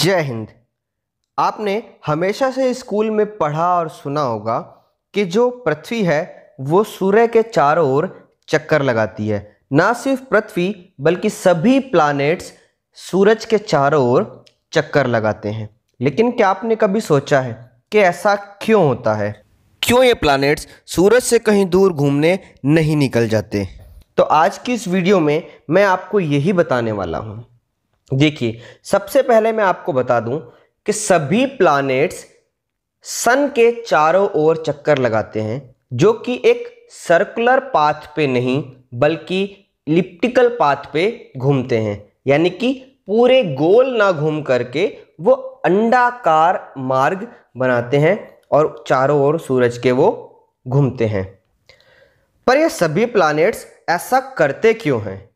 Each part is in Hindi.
जय हिंद आपने हमेशा से स्कूल में पढ़ा और सुना होगा कि जो पृथ्वी है वो सूर्य के चारों ओर चक्कर लगाती है ना सिर्फ पृथ्वी बल्कि सभी प्लैनेट्स सूरज के चारों ओर चक्कर लगाते हैं लेकिन क्या आपने कभी सोचा है कि ऐसा क्यों होता है क्यों ये प्लैनेट्स सूरज से कहीं दूर घूमने नहीं निकल जाते तो आज की इस वीडियो में मैं आपको यही बताने वाला हूँ देखिए सबसे पहले मैं आपको बता दूं कि सभी प्लैनेट्स सन के चारों ओर चक्कर लगाते हैं जो कि एक सर्कुलर पाथ पे नहीं बल्कि लिप्टिकल पाथ पे घूमते हैं यानी कि पूरे गोल ना घूम करके वो अंडाकार मार्ग बनाते हैं और चारों ओर सूरज के वो घूमते हैं पर ये सभी प्लैनेट्स ऐसा करते क्यों हैं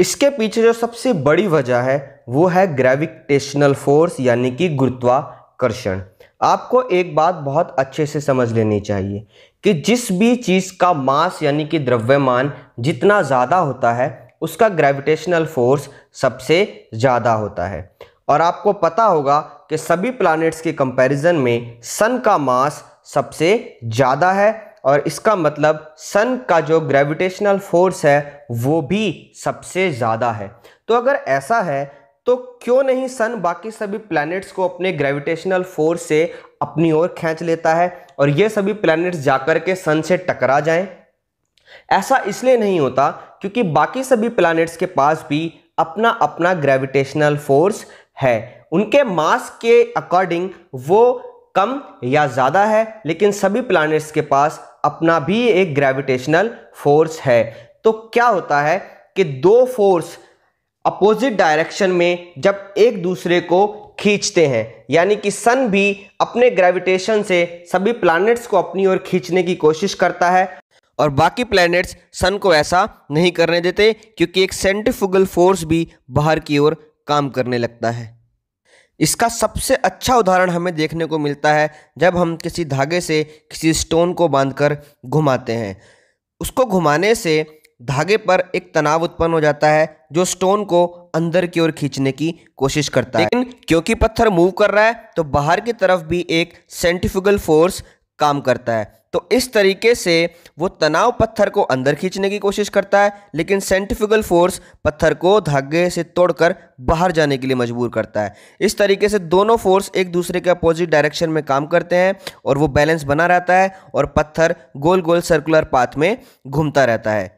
इसके पीछे जो सबसे बड़ी वजह है वो है ग्रेविटेशनल फोर्स यानी कि गुरुत्वाकर्षण आपको एक बात बहुत अच्छे से समझ लेनी चाहिए कि जिस भी चीज़ का मास यानी कि द्रव्यमान जितना ज़्यादा होता है उसका ग्रेविटेशनल फोर्स सबसे ज़्यादा होता है और आपको पता होगा कि सभी प्लैनेट्स के कंपैरिजन में सन का मास सबसे ज़्यादा है और इसका मतलब सन का जो ग्रेविटेशनल फोर्स है वो भी सबसे ज़्यादा है तो अगर ऐसा है तो क्यों नहीं सन बाकी सभी प्लैनेट्स को अपने ग्रेविटेशनल फोर्स से अपनी ओर खींच लेता है और ये सभी प्लैनेट्स जाकर के सन से टकरा जाएं ऐसा इसलिए नहीं होता क्योंकि बाकी सभी प्लैनेट्स के पास भी अपना अपना ग्रेविटेशनल फोर्स है उनके मास के अकॉर्डिंग वो कम या ज़्यादा है लेकिन सभी प्लैनेट्स के पास अपना भी एक ग्रेविटेशनल फोर्स है तो क्या होता है कि दो फोर्स अपोजिट डायरेक्शन में जब एक दूसरे को खींचते हैं यानी कि सन भी अपने ग्रेविटेशन से सभी प्लैनेट्स को अपनी ओर खींचने की कोशिश करता है और बाकी प्लैनेट्स सन को ऐसा नहीं करने देते क्योंकि एक सेंट्रीफ्यूगल फोर्स भी बाहर की ओर काम करने लगता है इसका सबसे अच्छा उदाहरण हमें देखने को मिलता है जब हम किसी धागे से किसी स्टोन को बांधकर घुमाते हैं उसको घुमाने से धागे पर एक तनाव उत्पन्न हो जाता है जो स्टोन को अंदर की ओर खींचने की कोशिश करता है लेकिन क्योंकि पत्थर मूव कर रहा है तो बाहर की तरफ भी एक सेंटिफिकल फोर्स काम करता है तो इस तरीके से वो तनाव पत्थर को अंदर खींचने की कोशिश करता है लेकिन सेंटिफिकल फोर्स पत्थर को धागे से तोड़कर बाहर जाने के लिए मजबूर करता है इस तरीके से दोनों फोर्स एक दूसरे के अपोजिट डायरेक्शन में काम करते हैं और वो बैलेंस बना रहता है और पत्थर गोल गोल सर्कुलर पाथ में घूमता रहता है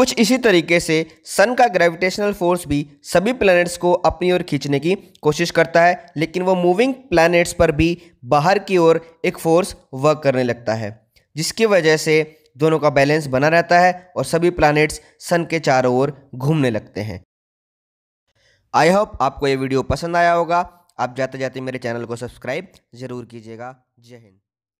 कुछ इसी तरीके से सन का ग्रेविटेशनल फोर्स भी सभी प्लैनेट्स को अपनी ओर खींचने की कोशिश करता है लेकिन वो मूविंग प्लैनेट्स पर भी बाहर की ओर एक फोर्स वर्क करने लगता है जिसकी वजह से दोनों का बैलेंस बना रहता है और सभी प्लैनेट्स सन के चारों ओर घूमने लगते हैं आई होप आपको ये वीडियो पसंद आया होगा आप जाते जाते मेरे चैनल को सब्सक्राइब ज़रूर कीजिएगा जय हिंद